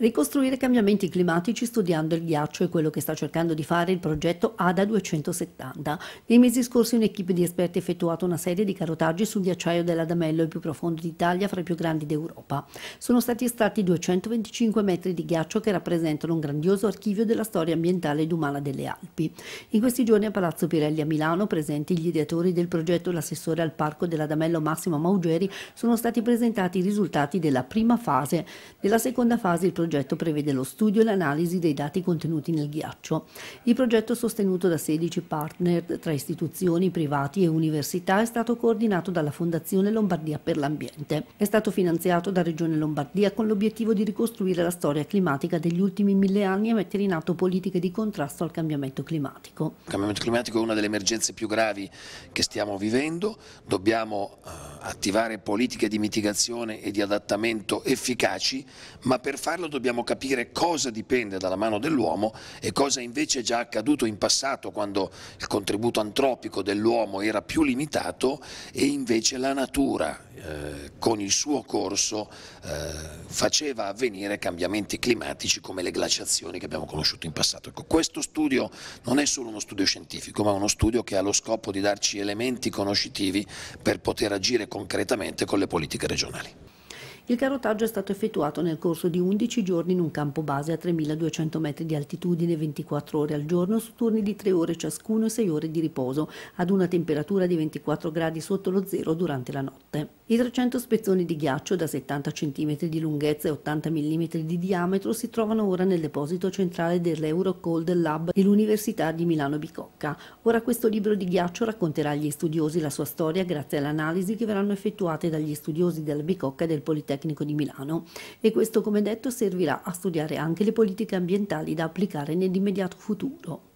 Ricostruire cambiamenti climatici studiando il ghiaccio è quello che sta cercando di fare il progetto ADA 270. Nei mesi scorsi un'equipe di esperti ha effettuato una serie di carotaggi sul ghiacciaio dell'Adamello, il più profondo d'Italia fra i più grandi d'Europa. Sono stati estratti 225 metri di ghiaccio che rappresentano un grandioso archivio della storia ambientale ed umana delle Alpi. In questi giorni a Palazzo Pirelli a Milano, presenti gli ideatori del progetto, l'assessore al parco dell'Adamello Massimo Maugeri, sono stati presentati i risultati della prima fase. Nella seconda fase il progetto progetto prevede lo studio e l'analisi dei dati contenuti nel ghiaccio. Il progetto sostenuto da 16 partner tra istituzioni, privati e università è stato coordinato dalla Fondazione Lombardia per l'Ambiente. È stato finanziato da Regione Lombardia con l'obiettivo di ricostruire la storia climatica degli ultimi mille anni e mettere in atto politiche di contrasto al cambiamento climatico. Il cambiamento climatico è una delle emergenze più gravi che stiamo vivendo, dobbiamo eh, attivare politiche di mitigazione e di adattamento efficaci, ma per farlo dobbiamo capire cosa dipende dalla mano dell'uomo e cosa invece è già accaduto in passato quando il contributo antropico dell'uomo era più limitato e invece la natura eh, con il suo corso eh, faceva avvenire cambiamenti climatici come le glaciazioni che abbiamo conosciuto in passato. Ecco, questo studio non è solo uno studio scientifico, ma uno studio che ha lo scopo di darci elementi conoscitivi per poter agire concretamente con le politiche regionali. Il carotaggio è stato effettuato nel corso di 11 giorni in un campo base a 3.200 metri di altitudine 24 ore al giorno su turni di 3 ore ciascuno e 6 ore di riposo, ad una temperatura di 24 gradi sotto lo zero durante la notte. I 300 spezzoni di ghiaccio da 70 cm di lunghezza e 80 mm di diametro si trovano ora nel deposito centrale dell'Eurocold Lab dell'Università di Milano Bicocca. Ora questo libro di ghiaccio racconterà agli studiosi la sua storia grazie all'analisi che verranno effettuate dagli studiosi della Bicocca e del Politecnico Politecnico di Milano e questo come detto servirà a studiare anche le politiche ambientali da applicare nell'immediato futuro.